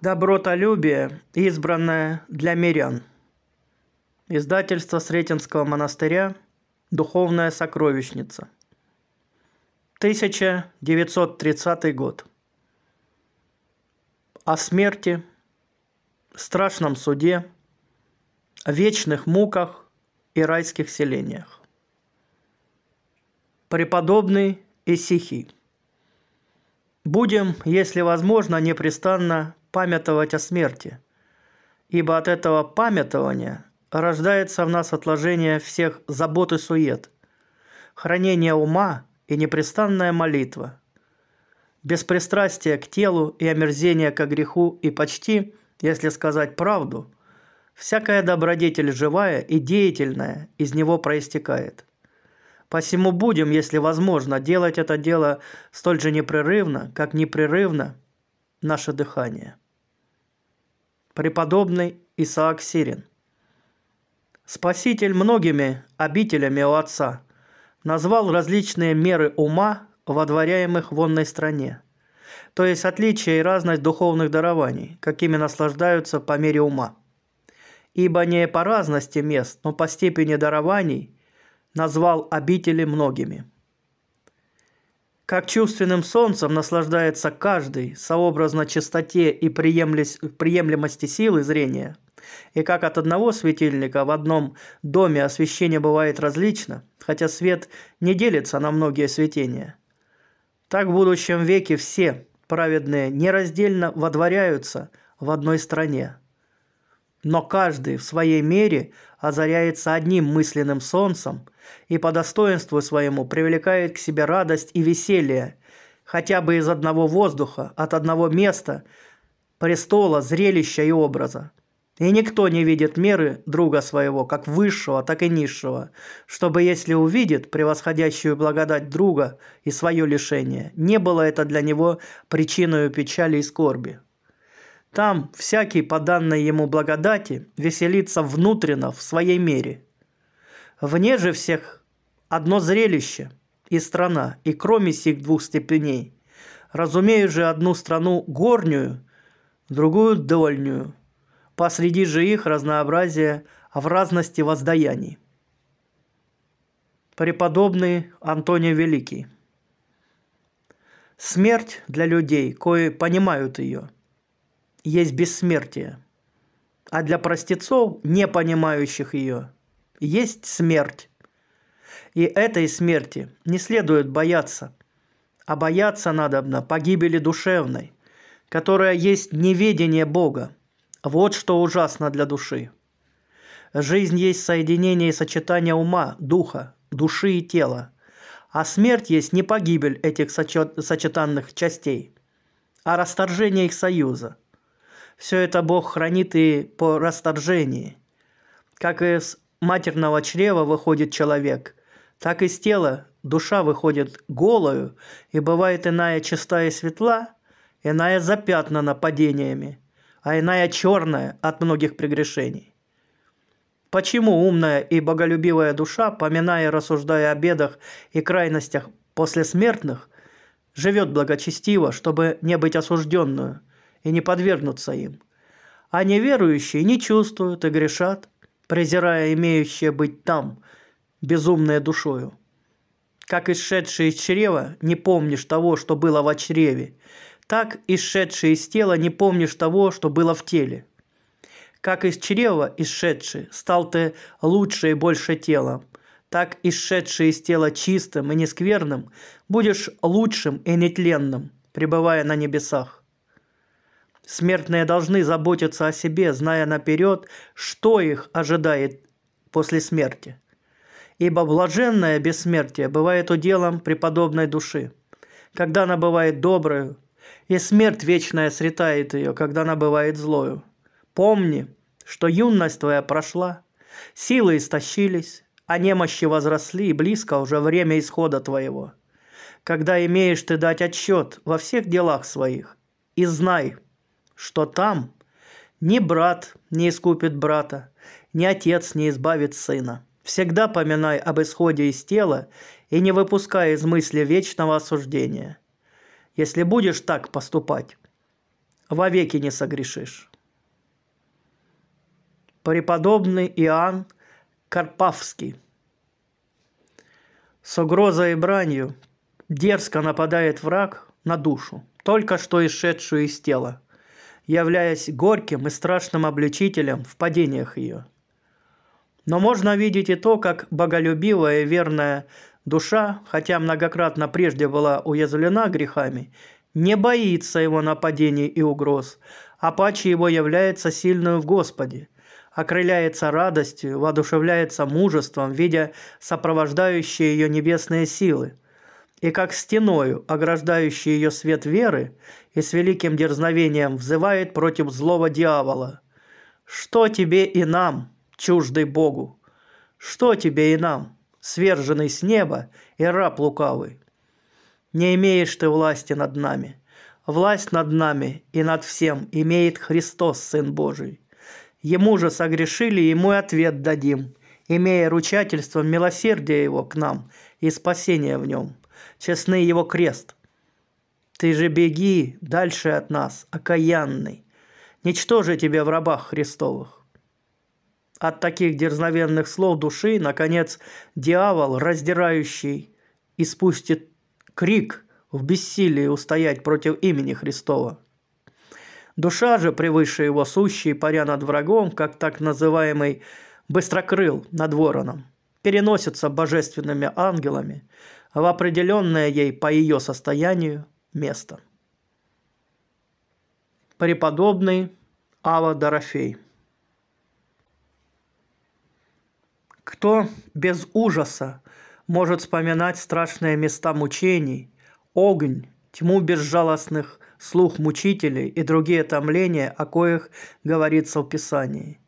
Добротолюбие, избранное для мирян. Издательство Сретенского монастыря, Духовная сокровищница. 1930 год. О смерти, страшном суде, вечных муках и райских селениях. Преподобный Исихий. Будем, если возможно, непрестанно памятовать о смерти, ибо от этого памятования рождается в нас отложение всех забот и сует, хранение ума и непрестанная молитва, беспристрастие к телу и омерзение к греху и почти, если сказать правду, всякая добродетель живая и деятельная из него проистекает. Посему будем, если возможно, делать это дело столь же непрерывно, как непрерывно наше дыхание преподобный Исаак Сирин. Спаситель многими обителями у Отца назвал различные меры ума, водворяемых в онной стране, то есть отличие и разность духовных дарований, какими наслаждаются по мере ума. Ибо не по разности мест, но по степени дарований назвал обители многими – как чувственным солнцем наслаждается каждый, сообразно чистоте и приемлемости силы зрения, и как от одного светильника в одном доме освещение бывает различно, хотя свет не делится на многие светения, так в будущем веке все праведные нераздельно водворяются в одной стране. Но каждый в своей мере озаряется одним мысленным солнцем и по достоинству своему привлекает к себе радость и веселье, хотя бы из одного воздуха, от одного места, престола, зрелища и образа. И никто не видит меры друга своего, как высшего, так и низшего, чтобы, если увидит превосходящую благодать друга и свое лишение, не было это для него причиной печали и скорби. Там всякий по данной ему благодати веселится внутренно в своей мере. Вне же всех одно зрелище и страна, и кроме сих двух степеней. Разумею же одну страну горнюю, другую дольнюю. Посреди же их разнообразие в разности воздаяний. Преподобный Антоний Великий. Смерть для людей, кое понимают ее – есть бессмертие, а для простецов, не понимающих ее, есть смерть. И этой смерти не следует бояться, а бояться надобно погибели душевной, которая есть неведение Бога. Вот что ужасно для души. Жизнь есть соединение и сочетание ума, духа, души и тела, а смерть есть не погибель этих сочетанных частей, а расторжение их союза – все это Бог хранит и по расторжении. Как из матерного чрева выходит человек, так из тела душа выходит голою, и бывает иная чистая и светла, иная запятнана падениями, а иная черная от многих прегрешений. Почему умная и боголюбивая душа, поминая и рассуждая о бедах и крайностях после смертных, живет благочестиво, чтобы не быть осужденную – и не подвергнутся им. А неверующие не чувствуют и грешат, презирая имеющее быть там, безумное душою. Как исшедший из чрева не помнишь того, что было в чреве, так исшедший из тела не помнишь того, что было в теле. Как из чрева исшедший стал ты лучше и больше тела, так исшедший из тела чистым и нескверным будешь лучшим и нетленным, пребывая на небесах. Смертные должны заботиться о себе, зная наперед, что их ожидает после смерти. Ибо блаженное бессмертие бывает уделом преподобной души, когда она бывает доброю, и смерть вечная сретает ее, когда она бывает злою. Помни, что юность твоя прошла, силы истощились, а немощи возросли, и близко уже время исхода твоего. Когда имеешь ты дать отчет во всех делах своих, и знай – что там ни брат не искупит брата, ни отец не избавит сына. Всегда поминай об исходе из тела и не выпускай из мысли вечного осуждения. Если будешь так поступать, вовеки не согрешишь. Преподобный Иоанн Карпавский с угрозой и бранью дерзко нападает враг на душу, только что исшедшую из тела – являясь горьким и страшным обличителем в падениях ее. Но можно видеть и то, как боголюбивая и верная душа, хотя многократно прежде была уязвлена грехами, не боится его нападений и угроз, а паче его является сильную в Господе, окрыляется радостью, воодушевляется мужеством, видя сопровождающие ее небесные силы – и как стеною, ограждающей ее свет веры, и с великим дерзновением взывает против злого дьявола. «Что тебе и нам, чуждый Богу? Что тебе и нам, сверженный с неба и раб лукавый? Не имеешь ты власти над нами. Власть над нами и над всем имеет Христос, Сын Божий. Ему же согрешили, ему и ответ дадим, имея ручательство милосердия его к нам и спасения в нем». Честный его крест. Ты же беги дальше от нас, окаянный, ничтоже тебе в рабах Христовых. От таких дерзновенных слов души, наконец, дьявол, раздирающий, испустит крик в бессилии устоять против имени Христова. Душа же, превыше его сущей, паря над врагом, как так называемый «быстрокрыл» над вороном – переносится божественными ангелами в определенное ей по ее состоянию место. Преподобный Ава Дорофей Кто без ужаса может вспоминать страшные места мучений, огонь, тьму безжалостных слух мучителей и другие томления, о коих говорится в Писании.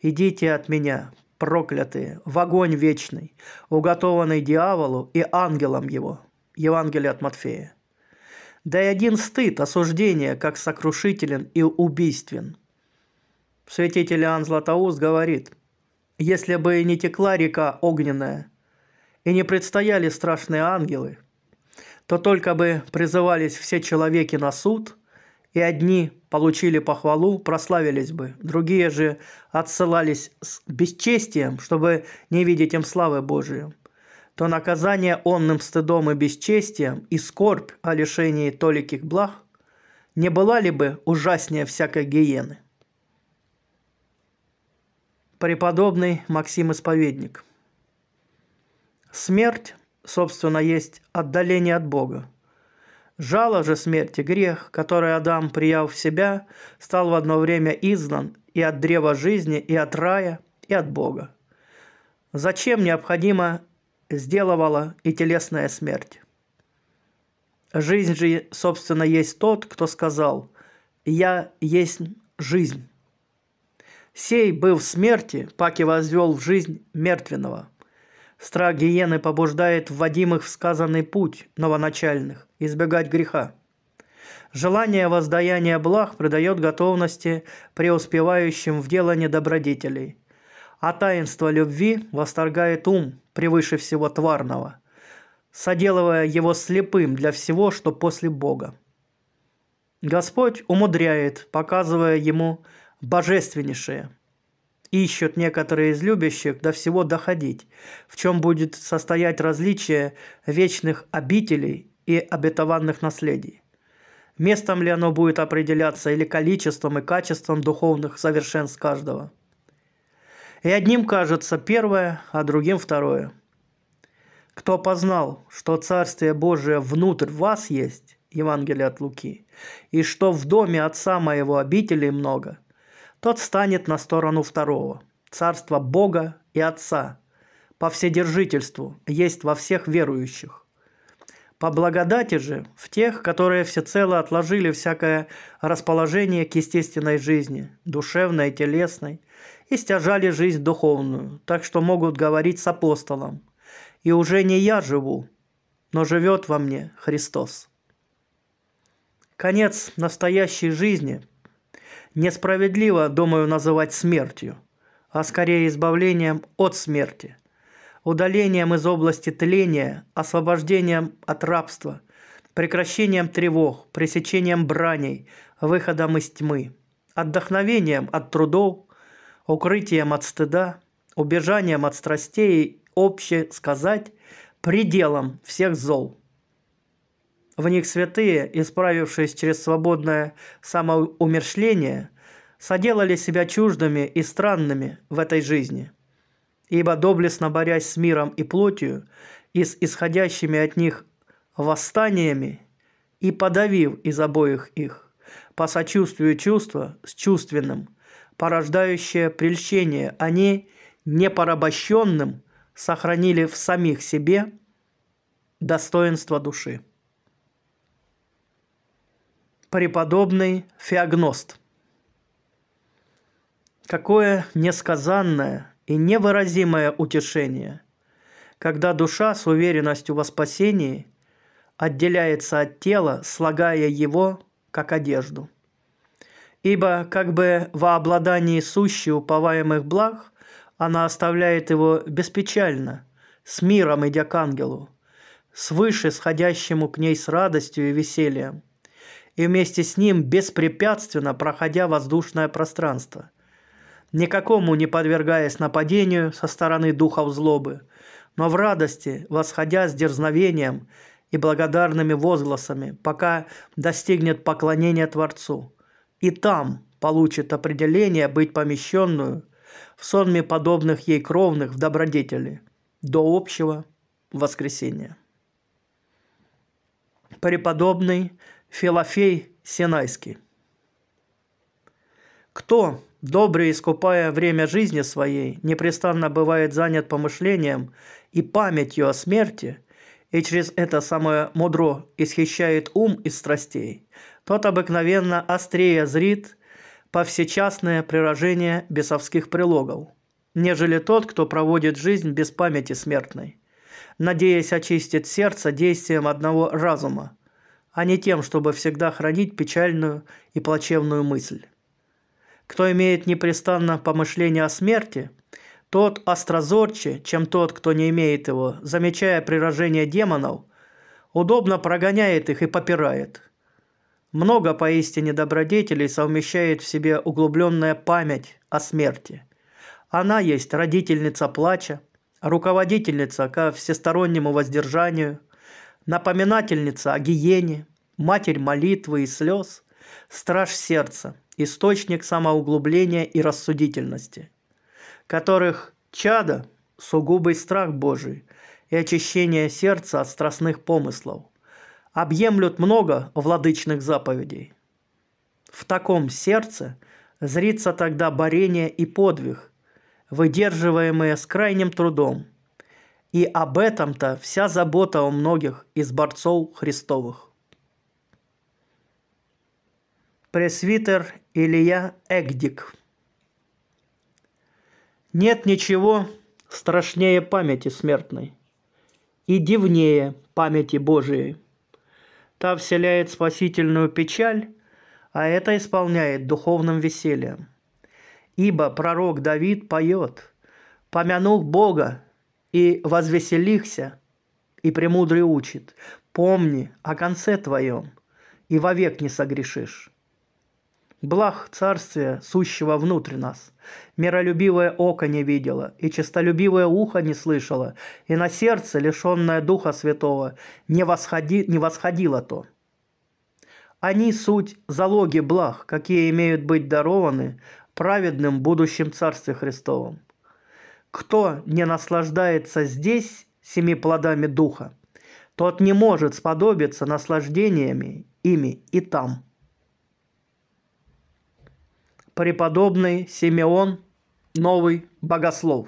«Идите от меня, проклятые, в огонь вечный, уготованный дьяволу и ангелам его». Евангелие от Матфея. Да и один стыд осуждение, как сокрушителен и убийствен. Святитель Иоанн Златоуст говорит, «Если бы не текла река огненная, и не предстояли страшные ангелы, то только бы призывались все человеки на суд – и одни получили похвалу, прославились бы, другие же отсылались с бесчестием, чтобы не видеть им славы Божией, то наказание онным стыдом и бесчестием и скорбь о лишении толиких благ не была ли бы ужаснее всякой гиены? Преподобный Максим Исповедник. Смерть, собственно, есть отдаление от Бога – Жало же смерти, грех, который Адам, прияв в себя, стал в одно время изгнан и от древа жизни, и от рая, и от Бога. Зачем необходимо сделала и телесная смерть? Жизнь же, собственно, есть тот, кто сказал «Я есть жизнь». Сей, был в смерти, паки возвел в жизнь мертвенного – Страх гиены побуждает вводимых в сказанный путь новоначальных, избегать греха. Желание воздаяния благ придает готовности преуспевающим в делании добродетелей. А таинство любви восторгает ум превыше всего тварного, соделывая его слепым для всего, что после Бога. Господь умудряет, показывая ему божественнейшее – ищут некоторые из любящих до всего доходить, в чем будет состоять различие вечных обителей и обетованных наследий. Местом ли оно будет определяться или количеством и качеством духовных совершенств каждого. И одним кажется первое, а другим второе. Кто познал, что Царствие Божие внутрь вас есть, Евангелие от Луки, и что в доме Отца Моего обителей много, тот станет на сторону второго. Царство Бога и Отца по вседержительству есть во всех верующих. По благодати же в тех, которые всецело отложили всякое расположение к естественной жизни, душевной и телесной, и стяжали жизнь духовную, так что могут говорить с апостолом. «И уже не я живу, но живет во мне Христос». Конец настоящей жизни – несправедливо, думаю, называть смертью, а скорее избавлением от смерти, удалением из области тления, освобождением от рабства, прекращением тревог, пресечением браней, выходом из тьмы, отдохновением от трудов, укрытием от стыда, убежанием от страстей и, обще сказать, пределом всех зол – в них святые, исправившись через свободное самоумершление, соделали себя чуждыми и странными в этой жизни. Ибо доблестно борясь с миром и плотью, и с исходящими от них восстаниями, и подавив из обоих их, по сочувствию чувства с чувственным, порождающее прельщение, они непорабощенным сохранили в самих себе достоинство души преподобный Феогност. Какое несказанное и невыразимое утешение, когда душа с уверенностью во спасении отделяется от тела, слагая его как одежду. Ибо как бы во обладании сущи уповаемых благ, она оставляет его беспечально, с миром идя к ангелу, свыше сходящему к ней с радостью и весельем – и вместе с ним беспрепятственно проходя воздушное пространство, никакому не подвергаясь нападению со стороны духов злобы, но в радости, восходя с дерзновением и благодарными возгласами, пока достигнет поклонения Творцу. И там получит определение быть помещенную в сонме подобных ей кровных в добродетели до общего воскресения. Преподобный Филофей Синайский. Кто, добрый искупая время жизни своей, непрестанно бывает занят помышлением и памятью о смерти, и через это самое мудро исхищает ум из страстей, тот обыкновенно острее зрит повсечасное приражение бесовских прилогов, нежели тот, кто проводит жизнь без памяти смертной, надеясь очистить сердце действием одного разума – а не тем, чтобы всегда хранить печальную и плачевную мысль. Кто имеет непрестанно помышление о смерти, тот острозорче, чем тот, кто не имеет его, замечая приражение демонов, удобно прогоняет их и попирает. Много поистине добродетелей совмещает в себе углубленная память о смерти. Она есть родительница плача, руководительница ко всестороннему воздержанию – напоминательница о гиене, матерь молитвы и слез, страж сердца, источник самоуглубления и рассудительности, которых чада – сугубый страх Божий и очищение сердца от страстных помыслов, объемлют много владычных заповедей. В таком сердце зрится тогда борение и подвиг, выдерживаемые с крайним трудом – и об этом-то вся забота у многих из борцов Христовых. Пресвитер Илья Эгдик Нет ничего страшнее памяти смертной и дивнее памяти Божией. Та вселяет спасительную печаль, а это исполняет духовным весельем. Ибо пророк Давид поет, «Помянул Бога, и возвеселихся, и премудрый учит, помни о конце твоем, и вовек не согрешишь. Благ царствие, сущего внутрь нас. Миролюбивое око не видело, и честолюбивое ухо не слышало, и на сердце, лишенное Духа Святого, не, восходи, не восходило то. Они суть залоги благ, какие имеют быть дарованы праведным будущим Царстве Христовом. Кто не наслаждается здесь семи плодами духа, тот не может сподобиться наслаждениями ими и там. Преподобный Симеон, новый богослов.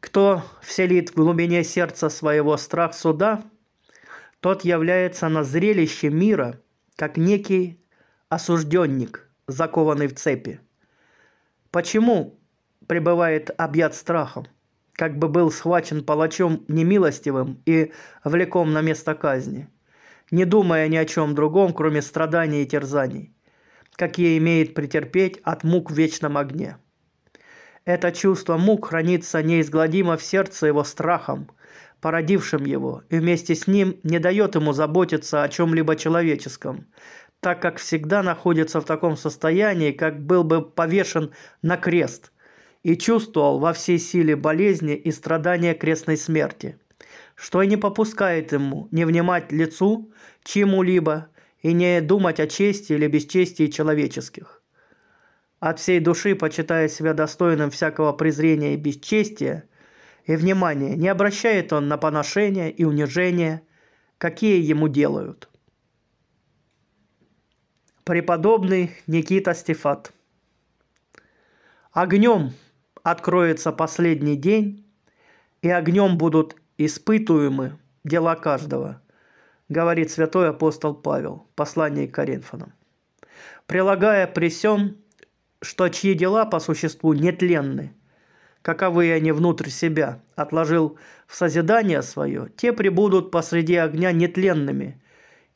Кто вселит в глубине сердца своего страх суда, тот является на зрелище мира, как некий осужденник, закованный в цепи. Почему пребывает объят страхом, как бы был схвачен палачом немилостивым и влеком на место казни, не думая ни о чем другом, кроме страданий и терзаний, какие имеет претерпеть от мук в вечном огне. Это чувство мук хранится неизгладимо в сердце его страхом, породившим его, и вместе с ним не дает ему заботиться о чем-либо человеческом, так как всегда находится в таком состоянии, как был бы повешен на крест, и чувствовал во всей силе болезни и страдания крестной смерти, что и не попускает ему не внимать лицу чему-либо и не думать о чести или бесчестии человеческих. От всей души, почитая себя достойным всякого презрения и бесчестия, и внимания, не обращает он на поношение и унижение, какие ему делают. Преподобный Никита Стефат – огнем откроется последний день, и огнем будут испытуемы дела каждого, говорит святой апостол Павел в послании к Коринфянам. Прилагая при сём, что чьи дела по существу нетленны, каковы они внутрь себя, отложил в созидание свое, те прибудут посреди огня нетленными,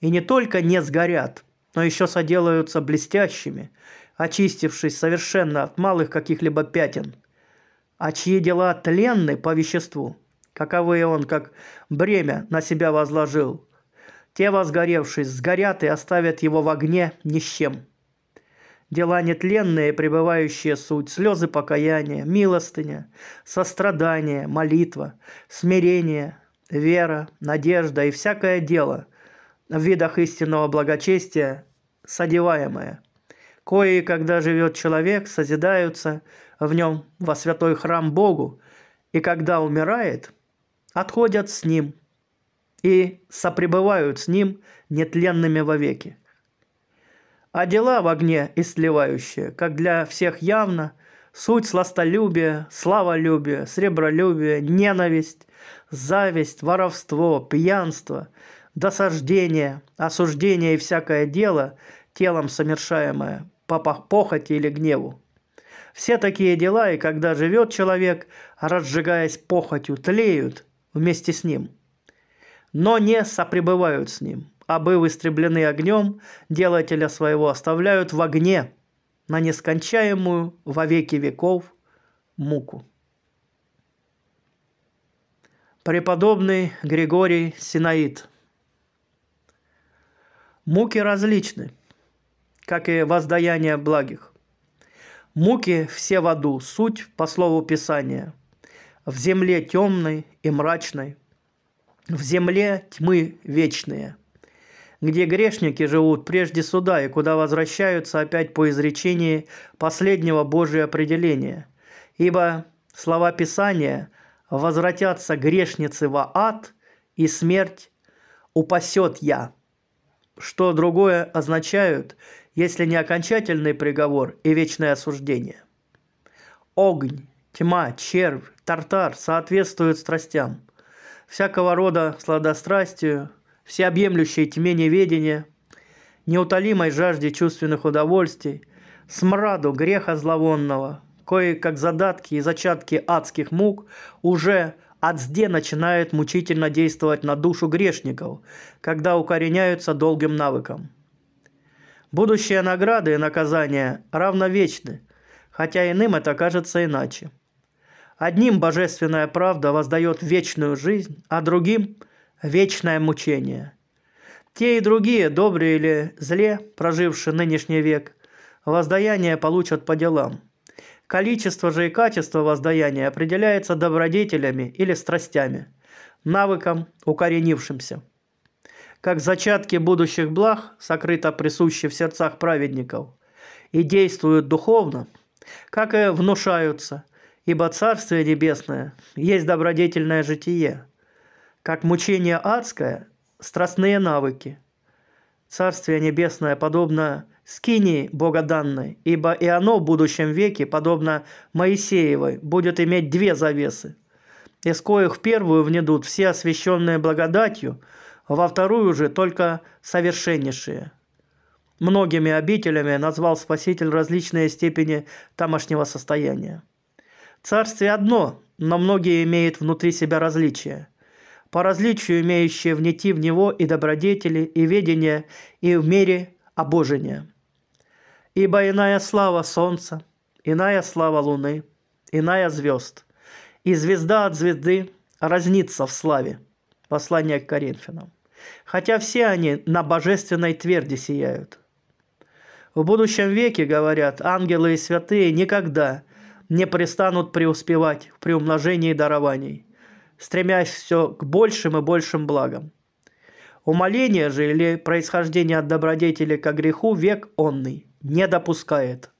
и не только не сгорят, но еще соделаются блестящими, очистившись совершенно от малых каких-либо пятен – а чьи дела тленны по веществу, каковы он, как бремя, на себя возложил, те, возгоревшись, сгорят и оставят его в огне ни с чем. Дела нетленные, пребывающие суть, слезы покаяния, милостыня, сострадание, молитва, смирение, вера, надежда и всякое дело в видах истинного благочестия содеваемое – кои, когда живет человек, созидаются в нем во святой храм Богу, и когда умирает, отходят с ним и сопребывают с ним нетленными вовеки. А дела в огне и как для всех явно, суть сластолюбие, славолюбие, сребролюбие, ненависть, зависть, воровство, пьянство, досаждение, осуждение и всякое дело – телом совершаемое по похоти или гневу. Все такие дела, и когда живет человек, разжигаясь похотью, тлеют вместе с ним, но не сопребывают с ним, а быв истреблены огнем, делателя своего оставляют в огне на нескончаемую во веки веков муку. Преподобный Григорий Синаид. Муки различны – как и воздаяние благих. Муки все в аду, суть по слову Писания, в земле темной и мрачной, в земле тьмы вечные, где грешники живут прежде суда и куда возвращаются опять по изречении последнего Божьего определения. Ибо слова Писания «возвратятся грешницы во ад» и «смерть упасет я», что другое означают – если не окончательный приговор и вечное осуждение. Огонь, тьма, червь, тартар соответствуют страстям, всякого рода сладострастию, всеобъемлющей тьме неведения, неутолимой жажде чувственных удовольствий, смраду греха зловонного, кое-как задатки и зачатки адских мук уже от сде начинают мучительно действовать на душу грешников, когда укореняются долгим навыком – Будущие награды и наказания равновечны, хотя иным это кажется иначе. Одним божественная правда воздает вечную жизнь, а другим – вечное мучение. Те и другие, добрые или зле, прожившие нынешний век, воздаяние получат по делам. Количество же и качество воздаяния определяется добродетелями или страстями, навыком, укоренившимся – как зачатки будущих благ сокрыто присущи в сердцах праведников, и действуют духовно, как и внушаются, ибо Царствие Небесное есть добродетельное житие, как мучение адское – страстные навыки. Царствие Небесное подобно скинии богоданной, ибо и оно в будущем веке, подобно Моисеевой, будет иметь две завесы, из коих первую внедут все освященные благодатью – во вторую же только совершеннейшие. Многими обителями назвал Спаситель различные степени тамошнего состояния. Царствие одно, но многие имеют внутри себя различия. По различию имеющие внети в него и добродетели, и ведение, и в мире обожения. Ибо иная слава солнца, иная слава луны, иная звезд, и звезда от звезды разнится в славе. Послание к Коринфянам хотя все они на божественной тверди сияют. В будущем веке, говорят, ангелы и святые никогда не престанут преуспевать при умножении дарований, стремясь все к большим и большим благам. Умоление же или происхождение от добродетели к греху век онный не допускает.